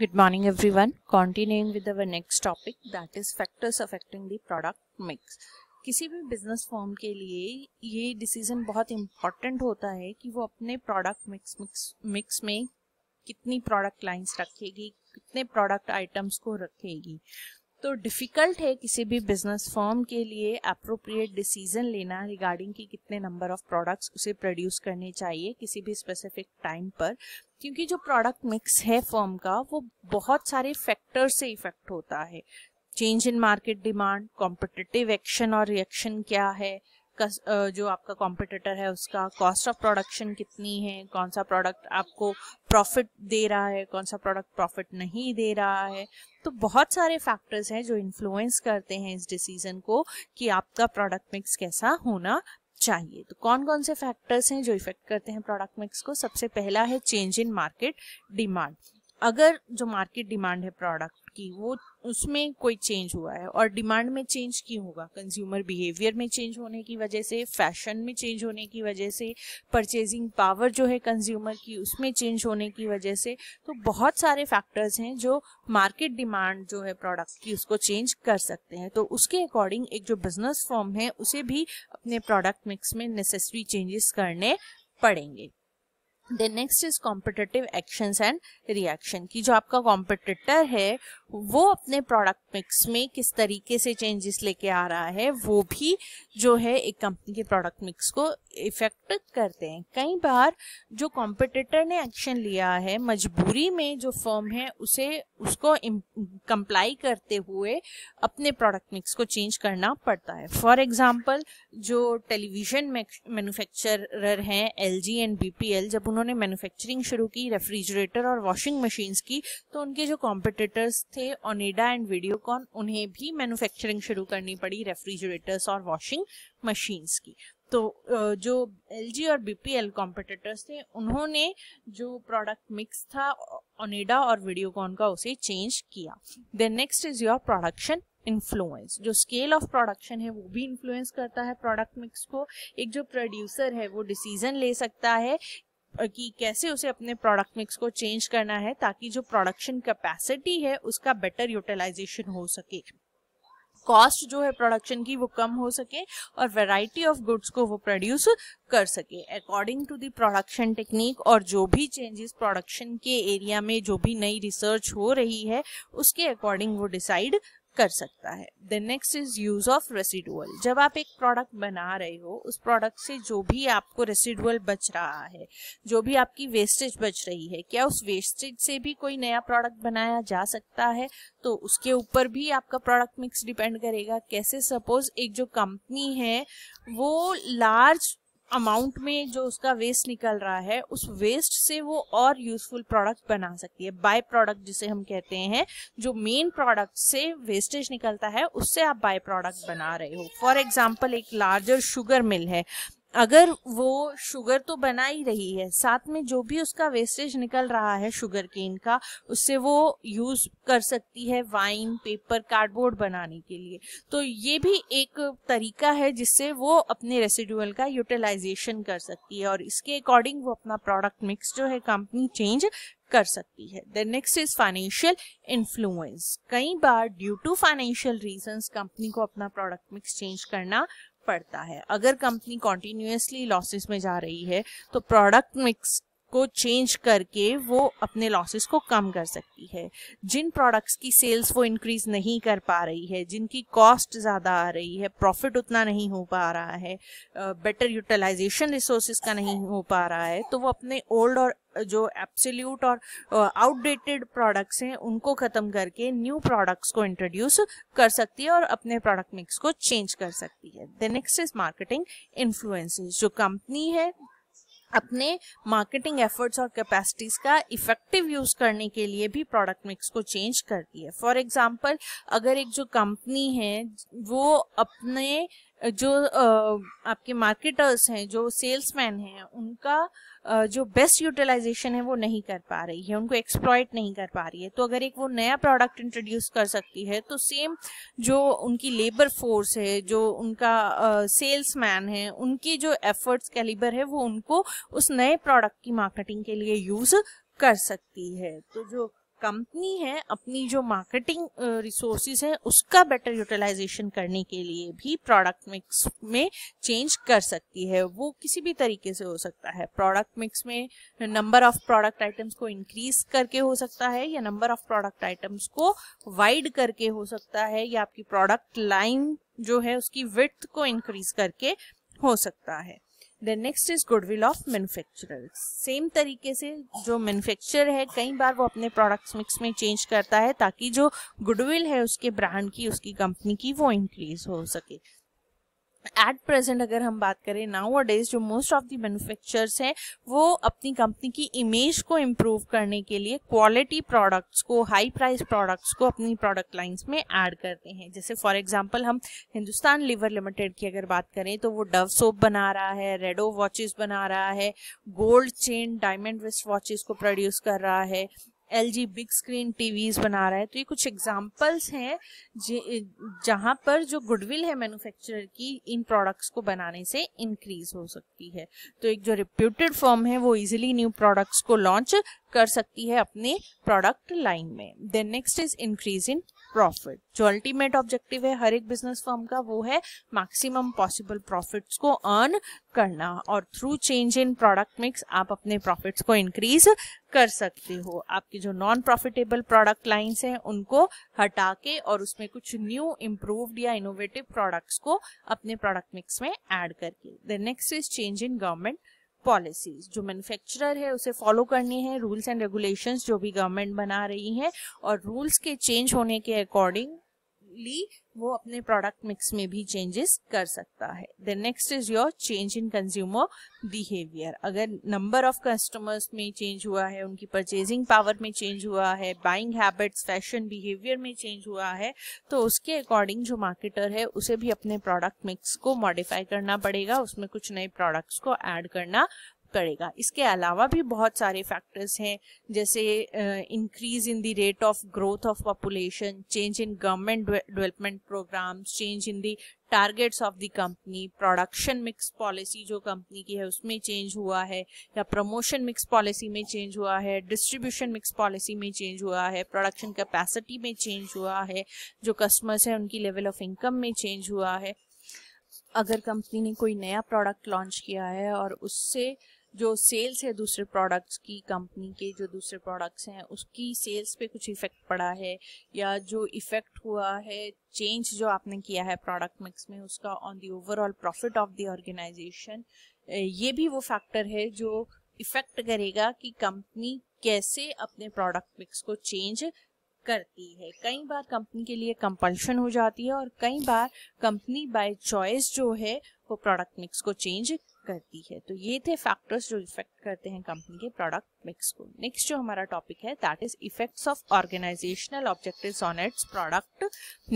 good morning everyone continuing with our next topic that is factors affecting the product mix किसी भी business form के लिए ये decision बहुत important होता है कि वो अपने प्रोडक्ट मिक्स मिक्स मिक्स में कितनी प्रोडक्ट लाइन्स रखेगी कितने प्रोडक्ट आइटम्स को रखेगी तो डिफ़िकल्ट है किसी भी बिजनेस फॉर्म के लिए अप्रोप्रिएट डिसीजन लेना रिगार्डिंग कि कितने नंबर ऑफ प्रोडक्ट्स उसे प्रोड्यूस करने चाहिए किसी भी स्पेसिफिक टाइम पर क्योंकि जो प्रोडक्ट मिक्स है फॉर्म का वो बहुत सारे फैक्टर से इफेक्ट होता है change in market demand competitive action और रिएक्शन क्या है जो आपका कॉम्पिटिटर है उसका कॉस्ट ऑफ प्रोडक्शन कितनी है कौन सा प्रोडक्ट आपको प्रॉफिट दे रहा है कौन सा प्रोडक्ट प्रॉफिट नहीं दे रहा है तो बहुत सारे फैक्टर्स हैं जो इन्फ्लुएंस करते हैं इस डिसीजन को कि आपका प्रोडक्ट मिक्स कैसा होना चाहिए तो कौन कौन से फैक्टर्स हैं जो इफेक्ट करते हैं प्रोडक्ट मिक्स को सबसे पहला है चेंज इन मार्केट डिमांड अगर जो मार्केट डिमांड है प्रोडक्ट की वो उसमें कोई चेंज हुआ है और डिमांड में चेंज क्यों होगा कंज्यूमर बिहेवियर में चेंज होने की वजह से फैशन में चेंज होने की वजह से परचेजिंग पावर जो है कंज्यूमर की उसमें चेंज होने की वजह से तो बहुत सारे फैक्टर्स हैं जो मार्केट डिमांड जो है प्रोडक्ट की उसको चेंज कर सकते हैं तो उसके अकॉर्डिंग एक जो बिजनेस फॉर्म है उसे भी अपने प्रोडक्ट मिक्स में नेसेसरी चेंजेस करने पड़ेंगे the next is competitive actions and reaction की जो आपका कॉम्पिटिटर है वो अपने प्रोडक्ट मिक्स में किस तरीके से चेंजेस लेके आ रहा है वो भी जो है एक कंपनी के प्रोडक्ट मिक्स को इफेक्ट करते हैं कई बार जो कॉम्पिटिटर ने एक्शन लिया है मजबूरी में जो फर्म है उसे उसको कंप्लाई करते हुए अपने प्रोडक्ट मिक्स को चेंज करना पड़ता है फॉर एग्जाम्पल जो टेलीविजन मैन्युफैक्चरर हैं एल जी एंड बी जब उन्होंने मैन्युफैक्चरिंग शुरू की रेफ्रिजरेटर और वॉशिंग मशीन्स की तो उनके जो कॉम्पिटिटर्स थे ओनिडा एंड वीडियोकॉन उन्हें भी मैन्युफैक्चरिंग शुरू करनी पड़ी रेफ्रिजरेटर्स और वॉशिंग मशीन्स की तो जो एल और बीपीएल कॉम्पिटिटर्स थे उन्होंने जो प्रोडक्ट मिक्स था ओनिडा और वीडियोकॉन का उसे चेंज किया then next is your production influence जो स्केल ऑफ प्रोडक्शन है वो भी इन्फ्लुएंस करता है प्रोडक्ट मिक्स को एक जो प्रोड्यूसर है वो डिसीजन ले सकता है कि कैसे उसे अपने प्रोडक्ट मिक्स को चेंज करना है ताकि जो प्रोडक्शन कैपेसिटी है उसका बेटर यूटिलाइजेशन हो सके कॉस्ट जो है प्रोडक्शन की वो कम हो सके और वैरायटी ऑफ गुड्स को वो प्रोड्यूस कर सके according to the production technique और जो भी चेंजेस प्रोडक्शन के एरिया में जो भी नई रिसर्च हो रही है उसके अकॉर्डिंग वो डिसाइड कर सकता है the next is use of residual जब आप एक प्रोडक्ट बना रहे हो उस प्रोडक्ट से जो भी आपको रेसिडुअल बच रहा है जो भी आपकी वेस्टेज बच रही है क्या उस वेस्टेज से भी कोई नया प्रोडक्ट बनाया जा सकता है तो उसके ऊपर भी आपका प्रोडक्ट मिक्स डिपेंड करेगा कैसे सपोज एक जो कंपनी है वो लार्ज अमाउंट में जो उसका वेस्ट निकल रहा है उस वेस्ट से वो और यूजफुल प्रोडक्ट बना सकती है बाय प्रोडक्ट जिसे हम कहते हैं जो मेन प्रोडक्ट से वेस्टेज निकलता है उससे आप बाय प्रोडक्ट बना रहे हो फॉर एग्जाम्पल एक लार्जर शुगर मिल है अगर वो शुगर तो बना ही रही है साथ में जो भी उसका वेस्टेज निकल रहा है शुगर केन का उससे वो यूज कर सकती है वाइन पेपर कार्डबोर्ड बनाने के लिए तो ये भी एक तरीका है जिससे वो अपने रेसिडुअल का यूटिलाइजेशन कर सकती है और इसके अकॉर्डिंग वो अपना प्रोडक्ट मिक्स जो है कंपनी चेंज कर सकती है the next is financial influence कई बार due to financial reasons company को अपना प्रोडक्ट मिक्स चेंज करना पड़ता है अगर कंपनी कॉन्टिन्यूसली लॉसेस में जा रही है तो प्रोडक्ट मिक्स को चेंज करके वो अपने लॉसेस को कम कर सकती है जिन प्रोडक्ट्स की सेल्स वो इंक्रीज नहीं कर पा रही है जिनकी कॉस्ट ज़्यादा आ रही है प्रॉफिट उतना नहीं हो पा रहा है बेटर यूटिलाइजेशन रिसोर्सेज का नहीं हो पा रहा है तो वो अपने ओल्ड और जो एब्सोल्यूट और आउटडेटेड प्रोडक्ट्स हैं उनको ख़त्म करके न्यू प्रोडक्ट्स को इंट्रोड्यूस कर सकती है और अपने प्रोडक्ट मिक्स को चेंज कर सकती है the next is marketing influences जो कंपनी है अपने मार्केटिंग एफर्ट्स और कैपेसिटीज का इफेक्टिव यूज करने के लिए भी प्रोडक्ट मिक्स को चेंज करती है फॉर एग्जाम्पल अगर एक जो कंपनी है वो अपने जो आपके मार्केटर्स हैं जो सेल्समैन हैं उनका जो बेस्ट यूटिलाइजेशन है वो नहीं कर पा रही है उनको एक्सप्लॉयट नहीं कर पा रही है तो अगर एक वो नया प्रोडक्ट इंट्रोड्यूस कर सकती है तो सेम जो उनकी लेबर फोर्स है जो उनका सेल्समैन है उनकी जो एफर्ट्स कैलिबर है वो उनको उस नए प्रोडक्ट की मार्केटिंग के लिए यूज कर सकती है तो जो कंपनी है अपनी जो मार्केटिंग रिसोर्सेज है उसका बेटर यूटिलाइजेशन करने के लिए भी प्रोडक्ट मिक्स में चेंज कर सकती है वो किसी भी तरीके से हो सकता है प्रोडक्ट मिक्स में नंबर ऑफ प्रोडक्ट आइटम्स को इंक्रीज करके हो सकता है या नंबर ऑफ प्रोडक्ट आइटम्स को वाइड करके हो सकता है या आपकी प्रोडक्ट लाइन जो है उसकी विथ को इंक्रीज करके हो सकता है then next is goodwill of manufacturer same तरीके से जो मैन्युफैक्चरर है कई बार वो अपने प्रोडक्ट्स मिक्स में चेंज करता है ताकि जो गुडविल है उसके ब्रांड की उसकी कंपनी की वो इंक्रीज हो सके एट प्रेजेंट अगर हम बात करें नाउ डेज जो मोस्ट ऑफ दी मैन्युफैक्चरर्स हैं वो अपनी कंपनी की इमेज को इम्प्रूव करने के लिए क्वालिटी प्रोडक्ट्स को हाई प्राइस प्रोडक्ट्स को अपनी प्रोडक्ट लाइंस में ऐड करते हैं जैसे फॉर एग्जांपल हम हिंदुस्तान लिवर लिमिटेड की अगर बात करें तो वो डव सोप बना रहा है रेडो वॉचेज बना रहा है गोल्ड चेन डायमंड वेस्ट को प्रोड्यूस कर रहा है L G big screen TVs बना रहा है तो ये कुछ एग्जाम्पल्स हैं जहाँ पर जो गुडविल है मैन्युफैक्चरर की इन प्रोडक्ट्स को बनाने से इंक्रीज हो सकती है तो एक जो रिप्यूटेड फॉर्म है वो इजिली न्यू प्रोडक्ट्स को लॉन्च कर सकती है अपने प्रोडक्ट लाइन में then next is increase in profit जो अल्टीमेट ऑब्जेक्टिव है हर एक बिजनेस फर्म का वो है मैक्सिमम पॉसिबल प्रॉफिट्स को अर्न करना और through change in product mix आप अपने प्रॉफिट्स को इंक्रीज कर सकते हो आपकी जो नॉन प्रॉफिटेबल प्रोडक्ट लाइंस हैं उनको हटा के और उसमें कुछ न्यू इम्प्रूव्ड या इनोवेटिव प्रोडक्ट्स को अपने प्रोडक्ट मिक्स में ऐड करके the next is change in government policies जो मैन्युफैक्चरर है उसे फॉलो करनी है रूल्स एंड रेगुलेशंस जो भी गवर्नमेंट बना रही है और रूल्स के चेंज होने के अकॉर्डिंग ली वो अपने प्रोडक्ट मिक्स में भी चेंजेस कर सकता है the next is your change in consumer behaviour अगर नंबर ऑफ कस्टमर्स में चेंज हुआ है उनकी परचेजिंग पावर में चेंज हुआ है बाइंग हैबिट्स फैशन बिहेवियर में चेंज हुआ है तो उसके अकॉर्डिंग जो मार्केटर है उसे भी अपने प्रोडक्ट मिक्स को मॉडिफाई करना पड़ेगा उसमें कुछ नए प्रोडक्ट्स को ऐड करना करेगा इसके अलावा भी बहुत सारे फैक्टर्स हैं जैसे increase in the rate of growth of population change in government development programmes change in the targets of the company production mix policy जो कंपनी की है उसमें चेंज हुआ है या प्रमोशन मिक्स पॉलिसी में चेंज हुआ है डिस्ट्रीब्यूशन मिक्स पॉलिसी में चेंज हुआ है प्रोडक्शन कैपेसिटी में चेंज हुआ है जो कस्टमर्स हैं उनकी लेवल ऑफ इनकम में चेंज हुआ है अगर कंपनी ने कोई नया प्रोडक्ट लॉन्च किया है और उससे जो सेल्स है दूसरे प्रोडक्ट्स की कंपनी के जो दूसरे प्रोडक्ट्स हैं उसकी सेल्स पे कुछ इफ़ेक्ट पड़ा है या जो इफ़ेक्ट हुआ है चेंज जो आपने किया है प्रोडक्ट मिक्स में उसका on the overall profit of the organisation ये भी वो फैक्टर है जो इफ़ेक्ट करेगा कि कंपनी कैसे अपने प्रोडक्ट मिक्स को चेंज करती है कई बार कंपनी के लिए कंपल्शन हो जाती है और कई बार कंपनी बाय चॉइस जो है वो प्रोडक्ट मिक्स को चेंज करती है तो ये थे फैक्टर्स जो इफेक्ट करते हैं कंपनी के प्रोडक्ट मिक्स को नेक्स्ट जो हमारा टॉपिक है that is effects of organisational objectives on its product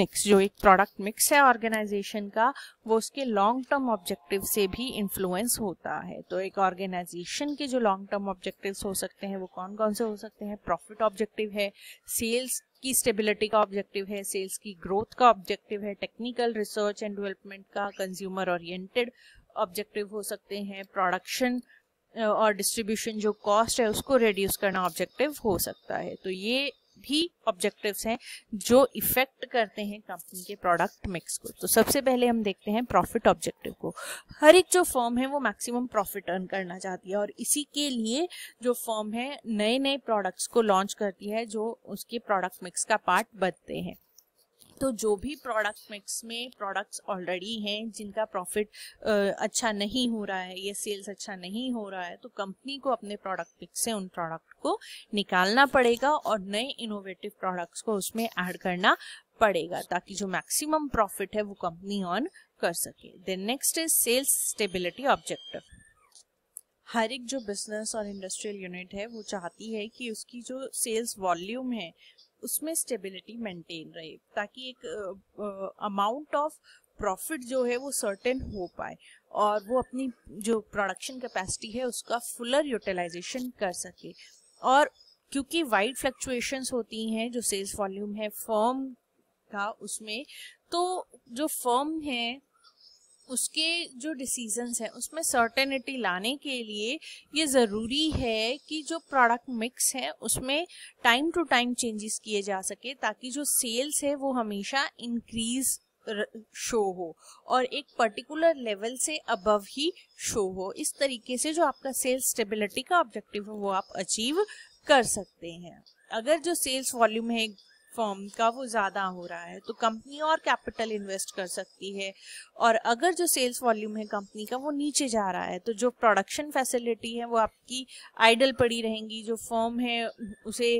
mix जो एक प्रोडक्ट मिक्स है ऑर्गेनाइजेशन का वो उसके लॉन्ग टर्म ऑब्जेक्टिव से भी इन्फ्लुएंस होता है तो एक ऑर्गेनाइजेशन के जो लॉन्ग टर्म ऑब्जेक्टिव हो सकते हैं वो कौन कौन से हो सकते हैं प्रॉफिट ऑब्जेक्टिव है सेल्स की स्टेबिलिटी का ऑब्जेक्टिव है सेल्स की ग्रोथ का ऑब्जेक्टिव है टेक्निकल रिसर्च एंड डेवलपमेंट का कंज्यूमर ओरिएंटेड ऑब्जेक्टिव हो सकते हैं प्रोडक्शन और डिस्ट्रीब्यूशन जो कॉस्ट है उसको रिड्यूस करना ऑब्जेक्टिव हो सकता है तो ये भी ऑब्जेक्टिव्स हैं जो इफेक्ट करते हैं कंपनी के प्रोडक्ट मिक्स को तो सबसे पहले हम देखते हैं प्रॉफिट ऑब्जेक्टिव को हर एक जो फॉर्म है वो मैक्सिमम प्रॉफिट अर्न करना चाहती है और इसी के लिए जो फॉर्म है नए नए प्रोडक्ट्स को लॉन्च करती है जो उसके प्रोडक्ट मिक्स का पार्ट बनते हैं तो जो भी प्रोडक्ट मिक्स में प्रोडक्ट्स ऑलरेडी हैं जिनका प्रॉफिट अच्छा नहीं हो रहा है या सेल्स अच्छा नहीं हो रहा है तो कंपनी को अपने प्रोडक्ट मिक्स से उन प्रोडक्ट को निकालना पड़ेगा और नए इनोवेटिव प्रोडक्ट्स को उसमें ऐड करना पड़ेगा ताकि जो मैक्सिमम प्रॉफिट है वो कंपनी ऑन कर सके then next is sales stability objective हर एक जो बिजनेस और इंडस्ट्रियल यूनिट है वो चाहती है कि उसकी जो सेल्स वॉल्यूम है उसमें स्टेबिलिटी मेंटेन रहे ताकि एक अमाउंट ऑफ प्रॉफिट जो है वो सर्टेन हो पाए और वो अपनी जो प्रोडक्शन कैपेसिटी है उसका फुलर यूटिलाइजेशन कर सके और क्योंकि वाइड फ्लक्चुएशंस होती हैं जो सेल्स वॉल्यूम है फर्म का उसमें तो जो फर्म है उसके जो डिसीजंस हैं उसमें सर्टेनिटी लाने के लिए ये ज़रूरी है कि जो प्रोडक्ट मिक्स है उसमें टाइम टू टाइम चेंजेस किए जा सके ताकि जो सेल्स है वो हमेशा इंक्रीज शो हो और एक पर्टिकुलर लेवल से अबव ही शो हो इस तरीके से जो आपका सेल्स स्टेबिलिटी का ऑब्जेक्टिव है वो आप अचीव कर सकते हैं अगर जो सेल्स वॉल्यूम है फर्म का वो ज़्यादा हो रहा है तो कंपनी और कैपिटल इन्वेस्ट कर सकती है और अगर जो सेल्स वॉल्यूम है कंपनी का वो नीचे जा रहा है तो जो प्रोडक्शन फैसिलिटी है वो आपकी आइडल पड़ी रहेंगी जो फर्म है उसे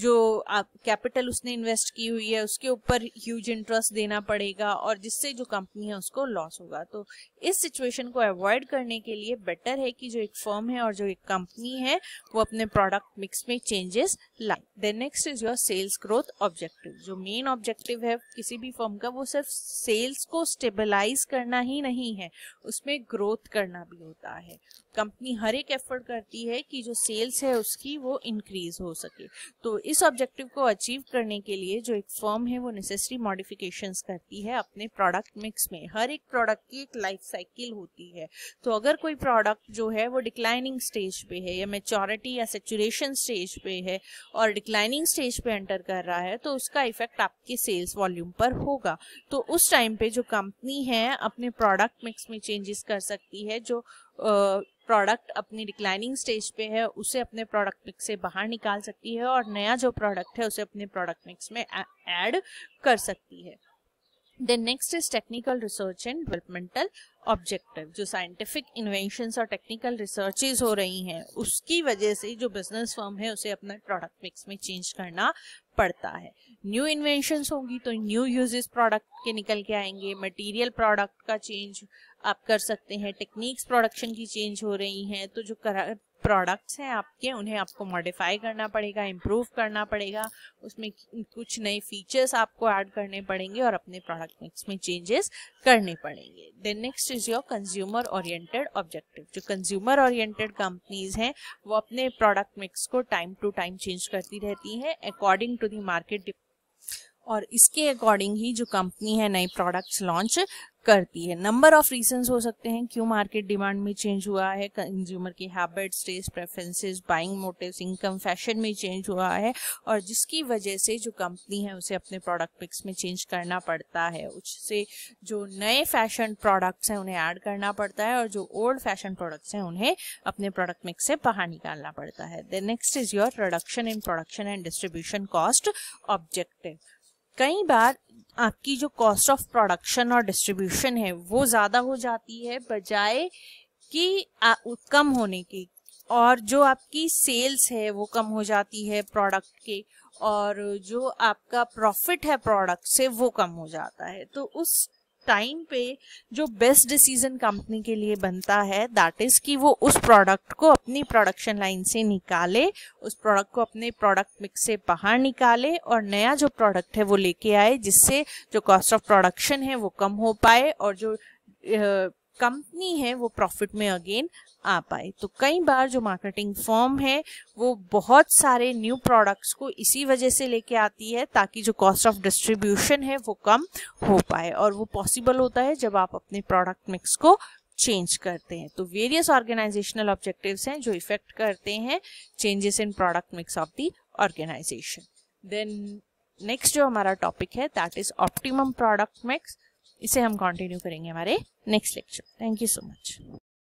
जो आप कैपिटल उसने इन्वेस्ट की हुई है उसके ऊपर ह्यूज इंटरेस्ट देना पड़ेगा और जिससे जो कंपनी है उसको लॉस होगा तो इस सिचुएशन को अवॉइड करने के लिए बेटर है कि जो एक फर्म है और जो एक कंपनी है वो अपने प्रोडक्ट मिक्स में चेंजेस लाए then next is your sales growth objective जो मेन ऑब्जेक्टिव है किसी भी फर्म का वो सिर्फ सेल्स को स्टेबलाइज करना ही नहीं है उसमें ग्रोथ करना भी होता है कंपनी हर एक एफर्ट करती है कि जो सेल्स है उसकी वो इंक्रीज हो सके तो इस ऑब्जेक्टिव को अचीव करने के लिए जो एक फर्म है वो नेसेसरी मॉडिफिकेशंस करती है अपने प्रोडक्ट मिक्स में हर एक प्रोडक्ट की एक लाइफ साइकिल होती है तो अगर कोई प्रोडक्ट जो है वो डिक्लाइनिंग स्टेज पे है या मेचोरिटी या सेचुरेशन स्टेज पे है और डिक्लाइनिंग स्टेज पे एंटर कर रहा है तो उसका इफेक्ट आपके सेल्स वॉल्यूम पर होगा तो उस टाइम पे जो कंपनी है अपने प्रोडक्ट मिक्स में चेंजेस कर सकती है जो प्रोडक्ट अपनी डिक्लाइनिंग स्टेज पे है उसे अपने प्रोडक्ट मिक्स से बाहर निकाल सकती है और नया जो प्रोडक्ट है उसे अपने प्रोडक्ट मिक्स में ऐड कर सकती है then next is technical research and developmental objective जो साइंटिफिक इन्वेंशन और टेक्निकल रिसर्चेज हो रही हैं उसकी वजह से जो बिजनेस फर्म है उसे अपना प्रोडक्ट मिक्स में चेंज करना पड़ता है न्यू इन्वेंशन होंगी तो न्यू यूजेस प्रोडक्ट के निकल के आएंगे मटीरियल प्रोडक्ट का चेंज आप कर सकते हैं टेक्निक्स प्रोडक्शन की चेंज हो रही हैं तो जो प्रोडक्ट्स हैं आपके उन्हें आपको मॉडिफाई करना पड़ेगा इम्प्रूव करना पड़ेगा उसमें कुछ नए फीचर्स आपको ऐड करने पड़ेंगे और अपने प्रोडक्ट मिक्स में चेंजेस करने पड़ेंगे then next is your consumer oriented objective जो कंज्यूमर ओरिएंटेड कंपनीज हैं वो अपने प्रोडक्ट मिक्स को टाइम टू टाइम चेंज करती रहती हैं अकॉर्डिंग टू दी मार्केट और इसके अकॉर्डिंग ही जो कंपनी है नए प्रोडक्ट्स लॉन्च करती है नंबर ऑफ रीजंस हो सकते हैं क्यों मार्केट डिमांड में चेंज हुआ है कंज्यूमर के habits taste preferences buying motives income fashion में चेंज हुआ है और जिसकी वजह से जो कंपनी है उसे अपने प्रोडक्ट पिक्स में चेंज करना पड़ता है उससे जो नए फैशन प्रोडक्ट्स हैं उन्हें ऐड करना पड़ता है और जो ओल्ड फैशन प्रोडक्ट्स हैं उन्हें अपने प्रोडक्ट मिक्स से बाहर निकालना पड़ता है then next is your production in production and distribution cost objective कई बार आपकी जो कॉस्ट ऑफ प्रोडक्शन और डिस्ट्रीब्यूशन है वो ज़्यादा हो जाती है बजाय कि कम होने की और जो आपकी सेल्स है वो कम हो जाती है प्रोडक्ट के और जो आपका प्रॉफिट है प्रोडक्ट से वो कम हो जाता है तो उस टाइम पे जो बेस्ट डिसीजन कंपनी के लिए बनता है दैट इज कि वो उस प्रोडक्ट को अपनी प्रोडक्शन लाइन से निकाले उस प्रोडक्ट को अपने प्रोडक्ट मिक्स से बाहर निकाले और नया जो प्रोडक्ट है वो लेके आए जिससे जो कॉस्ट ऑफ प्रोडक्शन है वो कम हो पाए और जो कंपनी है वो प्रॉफिट में अगेन आ पाए तो कई बार जो मार्केटिंग फॉर्म है वो बहुत सारे न्यू प्रोडक्ट्स को इसी वजह से लेके आती है ताकि जो कॉस्ट ऑफ डिस्ट्रीब्यूशन है वो कम हो पाए और वो पॉसिबल होता है जब आप अपने प्रोडक्ट मिक्स को चेंज करते हैं तो वेरियस ऑर्गेनाइजेशनल ऑब्जेक्टिव्स हैं जो इफेक्ट करते हैं changes in product mix of the organisation then next जो हमारा टॉपिक है that is optimum product mix इसे हम कंटिन्यू करेंगे हमारे next lecture thank you so much